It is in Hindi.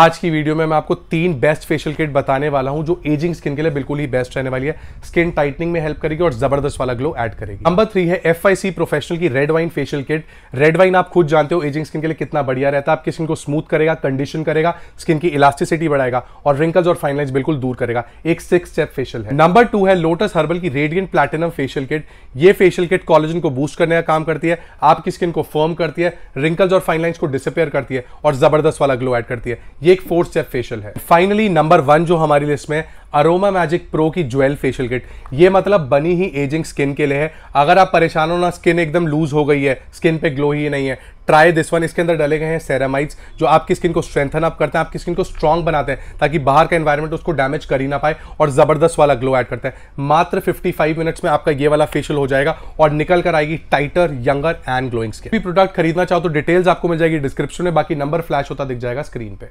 आज की वीडियो में मैं आपको तीन बेस्ट फेशियल किट बताने वाला हूं जो एजिंग स्किन के लिए बिल्कुल ही बेस्ट रहने वाली है स्किन टाइटनिंग में हेल्प करेगी और जबरदस्त वाला ग्लो ऐड करेगी नंबर थ्री है एफ प्रोफेशनल की red wine facial kit red wine आप खुद जानते हो एजिंग स्किन के लिए कितना बढ़िया रहता है आपकी स्किन को स्मूथ करेगा कंडीशन करेगा स्किन की इलास्टिसिटी बढ़ाएगा और रिंकल्स और फाइनलाइज बिल्कुल दूर करेगा एक सिक्स स्टेप फेशियल है नंबर टू है लोटस हर्बल की रेडियंट प्लेटिनम फेशियल किट ये फेशियल किट कॉलेजन को बूस्ट करने का काम करती है आपकी स्किन को फर्म करती है रिंकल्स और फाइनलाइंस को डिसअपेयर करती है और जबरदस्त वाला ग्लो एड करती है ये एक फोर स्टेप फेशियल है फाइनली नंबर वन जो हमारी लिस्ट में अरोमा मैजिक प्रो की ज्वेल फेशियल किट ये मतलब बनी ही एजिंग स्किन के लिए है अगर आप परेशान हो ना स्किन एकदम लूज हो गई है स्किन पे ग्लो ही नहीं है ट्राई दिस वन इसके अंदर डले गए हैं सेरामाइड्स जो आपकी स्किन को स्ट्रेंथन अप करते हैं आपकी स्किन को स्ट्रॉन्ग बनाते हैं ताकि बाहर का एनवायरनमेंट उसको डैमेज कर ही ना पाए और ज़बरदस्त वाला ग्लो ऐड करते हैं मात्र 55 मिनट्स में आपका ये वाला फेशियल हो जाएगा और निकल कर आएगी tighter younger and glowing skin product खरीदना चाहो तो डिटेल्स आपको मिल जाएगी डिस्क्रिप्शन में बाकी नंबर फ्लैश होता दिख जाएगा स्क्रीन पर